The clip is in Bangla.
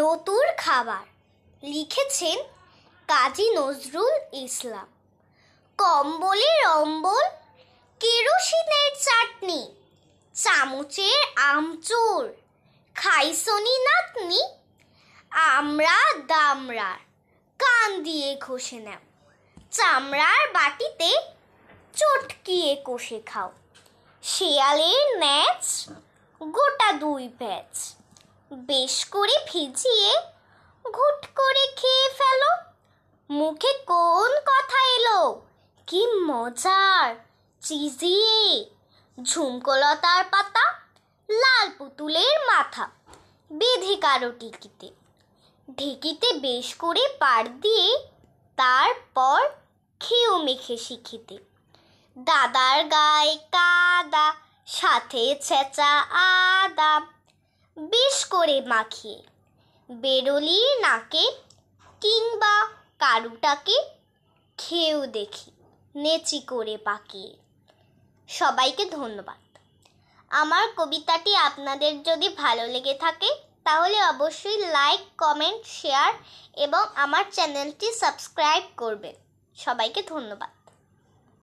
নতুর খাবার লিখেছেন কাজী নজরুল ইসলাম কম্বলের অম্বল কেরোসিনের চাটনি চামচের আমচুর খাইসনি নাতনি আমরা দামরার কান দিয়ে ঘষে নাও চামড়ার বাটিতে চটকিয়ে কষে খাও শেয়ালের ম্যাচ গোটা দুই প্যাচ বেশ করে ভিজিয়ে ঘুট করে খেয়ে ফেলো মুখে কোন কথা এলো কি মজার চিজি ঝুমকলতার পাতা লাল পুতুলের মাথা বেঁধে কারো টিকিতে ঢেকিতে বেশ করে পার দিয়ে তারপর খেয়েও মেখে শিখিতে দাদার গায়ে কাদা সাথে ছেঁচা আদা বেশ করে মাখিয়ে বেরোলি নাকে কিংবা কারুটাকে খেয়েও দেখি নেচি করে পাকিয়ে সবাইকে ধন্যবাদ আমার কবিতাটি আপনাদের যদি ভালো লেগে থাকে তাহলে অবশ্যই লাইক কমেন্ট শেয়ার এবং আমার চ্যানেলটি সাবস্ক্রাইব করবেন সবাইকে ধন্যবাদ